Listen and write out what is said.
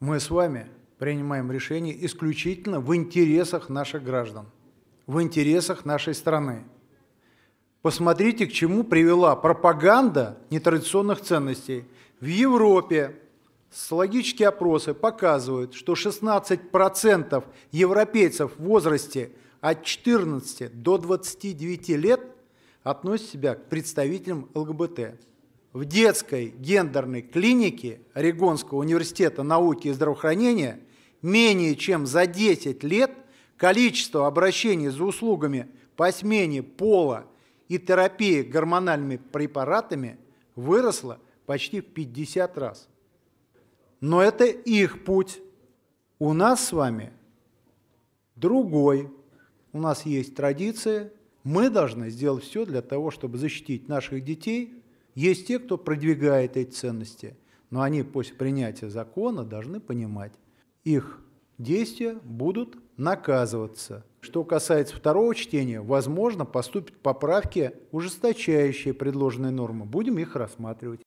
мы с вами принимаем решения исключительно в интересах наших граждан, в интересах нашей страны. Посмотрите, к чему привела пропаганда нетрадиционных ценностей. В Европе социологические опросы показывают, что 16% европейцев в возрасте от 14 до 29 лет относят себя к представителям ЛГБТ в детской гендерной клинике Орегонского университета науки и здравоохранения менее чем за 10 лет количество обращений за услугами по смене пола и терапии гормональными препаратами выросло почти в 50 раз. Но это их путь. У нас с вами другой. У нас есть традиция. Мы должны сделать все для того, чтобы защитить наших детей – есть те, кто продвигает эти ценности, но они после принятия закона должны понимать, их действия будут наказываться. Что касается второго чтения, возможно, поступят поправки, ужесточающие предложенные нормы. Будем их рассматривать.